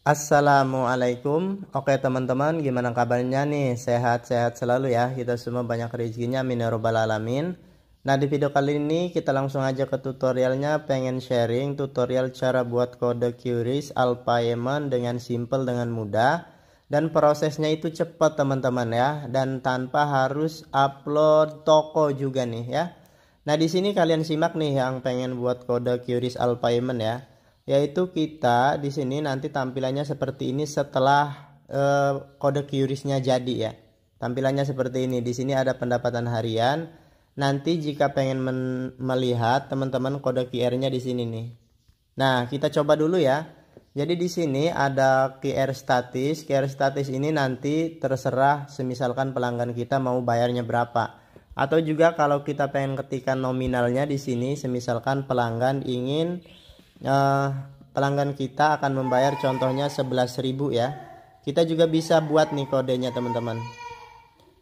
Assalamualaikum Oke teman-teman gimana kabarnya nih Sehat-sehat selalu ya Kita semua banyak rezekinya minerobbal ya alamin Nah di video kali ini kita langsung aja ke tutorialnya Pengen sharing tutorial cara buat kode QRIS Alpha dengan simple dengan mudah Dan prosesnya itu cepat teman-teman ya Dan tanpa harus upload toko juga nih ya Nah di sini kalian simak nih yang pengen buat kode QRIS Alpha ya yaitu kita di sini nanti tampilannya seperti ini setelah eh, kode QRIS-nya jadi ya. Tampilannya seperti ini. Di sini ada pendapatan harian. Nanti jika pengen melihat teman-teman kode QR-nya di sini nih. Nah, kita coba dulu ya. Jadi di sini ada QR statis. QR statis ini nanti terserah semisalkan pelanggan kita mau bayarnya berapa. Atau juga kalau kita pengen ketikan nominalnya di sini, semisalkan pelanggan ingin eh, pelanggan kita akan membayar contohnya 11.000 ya. Kita juga bisa buat nih kodenya teman-teman.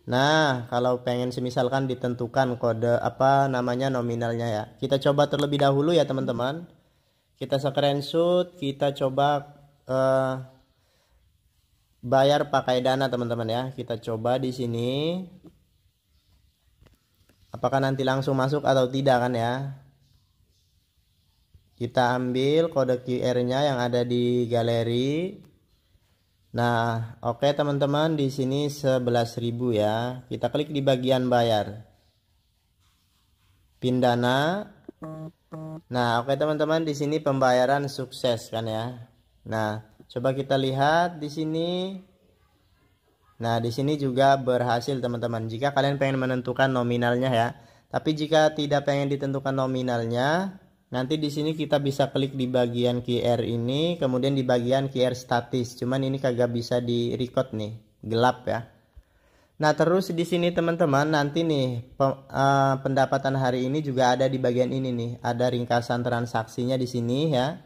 Nah, kalau pengen semisalkan ditentukan kode apa namanya nominalnya ya. Kita coba terlebih dahulu ya teman-teman. Kita screenshot, kita coba eh, bayar pakai dana teman-teman ya. Kita coba di sini. Apakah nanti langsung masuk atau tidak kan ya? Kita ambil kode QR-nya yang ada di galeri. Nah, oke okay, teman-teman, di sini 11.000 ya. Kita klik di bagian bayar. Pindana. Nah, oke okay, teman-teman, di sini pembayaran sukses kan ya. Nah, coba kita lihat di sini. Nah, di sini juga berhasil teman-teman. Jika kalian pengen menentukan nominalnya ya. Tapi jika tidak pengen ditentukan nominalnya, Nanti di sini kita bisa klik di bagian QR ini, kemudian di bagian QR statis. Cuman ini kagak bisa di record nih, gelap ya. Nah, terus di sini teman-teman nanti nih eh, pendapatan hari ini juga ada di bagian ini nih, ada ringkasan transaksinya di sini ya.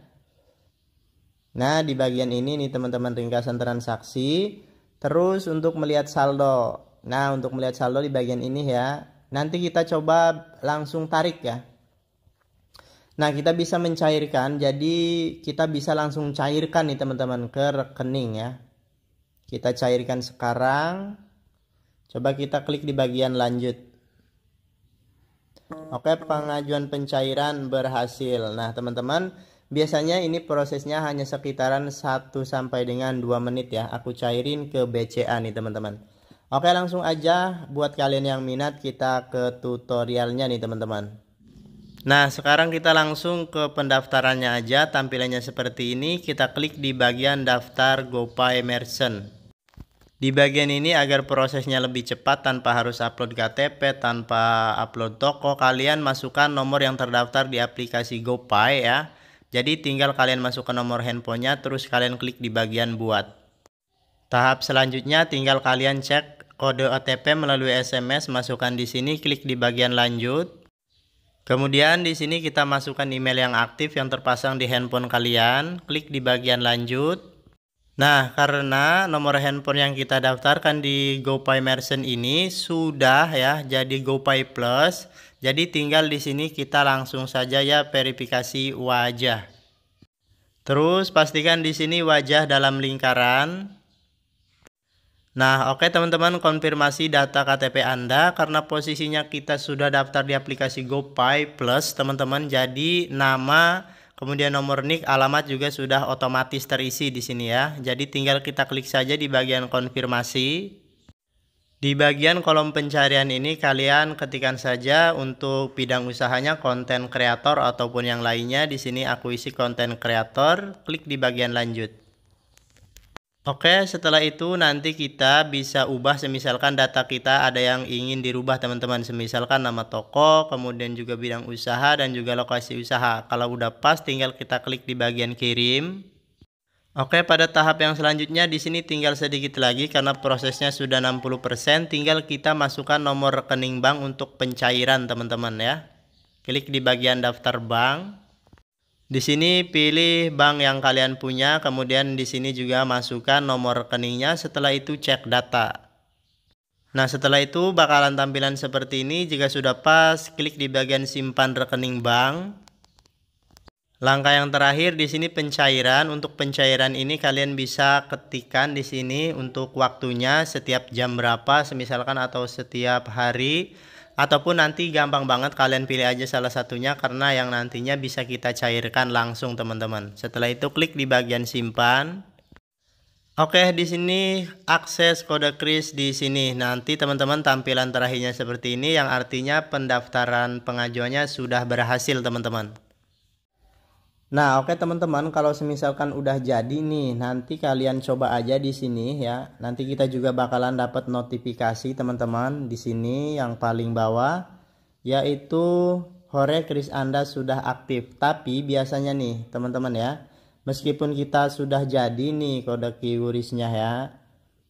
Nah, di bagian ini nih teman-teman ringkasan transaksi. Terus untuk melihat saldo. Nah, untuk melihat saldo di bagian ini ya. Nanti kita coba langsung tarik ya. Nah, kita bisa mencairkan. Jadi, kita bisa langsung cairkan nih teman-teman ke rekening ya. Kita cairkan sekarang. Coba kita klik di bagian lanjut. Oke, pengajuan pencairan berhasil. Nah, teman-teman, biasanya ini prosesnya hanya sekitaran 1 sampai dengan 2 menit ya. Aku cairin ke BCA nih, teman-teman. Oke, langsung aja buat kalian yang minat kita ke tutorialnya nih, teman-teman. Nah, sekarang kita langsung ke pendaftarannya aja. Tampilannya seperti ini. Kita klik di bagian daftar GoPay Merchant. Di bagian ini agar prosesnya lebih cepat tanpa harus upload KTP, tanpa upload toko, kalian masukkan nomor yang terdaftar di aplikasi GoPay ya. Jadi tinggal kalian masukkan nomor handphonenya terus kalian klik di bagian buat. Tahap selanjutnya tinggal kalian cek kode OTP melalui SMS, masukkan di sini, klik di bagian lanjut. Kemudian di sini kita masukkan email yang aktif yang terpasang di handphone kalian. Klik di bagian lanjut. Nah, karena nomor handphone yang kita daftarkan di GoPay Merchant ini sudah ya jadi GoPay Plus. Jadi tinggal di sini kita langsung saja ya verifikasi wajah. Terus pastikan di sini wajah dalam lingkaran. Nah, oke okay, teman-teman, konfirmasi data KTP Anda karena posisinya kita sudah daftar di aplikasi GoPay Plus, teman-teman. Jadi nama, kemudian nomor NIK, alamat juga sudah otomatis terisi di sini ya. Jadi tinggal kita klik saja di bagian konfirmasi. Di bagian kolom pencarian ini kalian ketikkan saja untuk bidang usahanya konten kreator ataupun yang lainnya. Di sini aku isi konten kreator, klik di bagian lanjut. Oke, setelah itu nanti kita bisa ubah semisalkan data kita ada yang ingin dirubah teman-teman. Semisalkan nama toko, kemudian juga bidang usaha dan juga lokasi usaha. Kalau udah pas tinggal kita klik di bagian kirim. Oke, pada tahap yang selanjutnya di sini tinggal sedikit lagi karena prosesnya sudah 60%, tinggal kita masukkan nomor rekening bank untuk pencairan teman-teman ya. Klik di bagian daftar bank. Di sini pilih bank yang kalian punya, kemudian di sini juga masukkan nomor rekeningnya, setelah itu cek data. Nah, setelah itu bakalan tampilan seperti ini. Jika sudah pas, klik di bagian simpan rekening bank. Langkah yang terakhir di sini pencairan. Untuk pencairan ini kalian bisa ketikkan di sini untuk waktunya setiap jam berapa, semisalkan atau setiap hari ataupun nanti gampang banget kalian pilih aja salah satunya karena yang nantinya bisa kita cairkan langsung teman-teman. Setelah itu klik di bagian simpan. Oke, di sini akses kode kris di sini. Nanti teman-teman tampilan terakhirnya seperti ini yang artinya pendaftaran pengajuannya sudah berhasil teman-teman. Nah, oke okay, teman-teman, kalau semisalkan udah jadi nih, nanti kalian coba aja di sini ya. Nanti kita juga bakalan dapat notifikasi teman-teman di sini yang paling bawah yaitu Hore Kris Anda sudah aktif. Tapi biasanya nih, teman-teman ya, meskipun kita sudah jadi nih kode keywordsnya ya,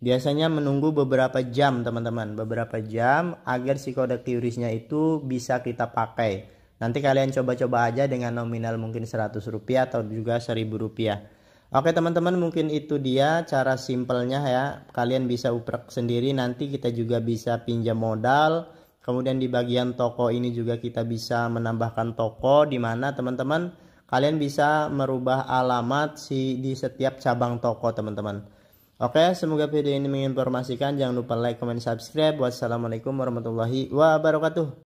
biasanya menunggu beberapa jam teman-teman beberapa jam agar si kode qris itu bisa kita pakai Nanti kalian coba-coba aja dengan nominal mungkin 100 rupiah atau juga 1000 rupiah. Oke teman-teman mungkin itu dia cara simpelnya ya. Kalian bisa uprek sendiri nanti kita juga bisa pinjam modal. Kemudian di bagian toko ini juga kita bisa menambahkan toko di mana teman-teman kalian bisa merubah alamat si di setiap cabang toko teman-teman. Oke, semoga video ini menginformasikan. Jangan lupa like, comment, subscribe. Wassalamualaikum warahmatullahi wabarakatuh.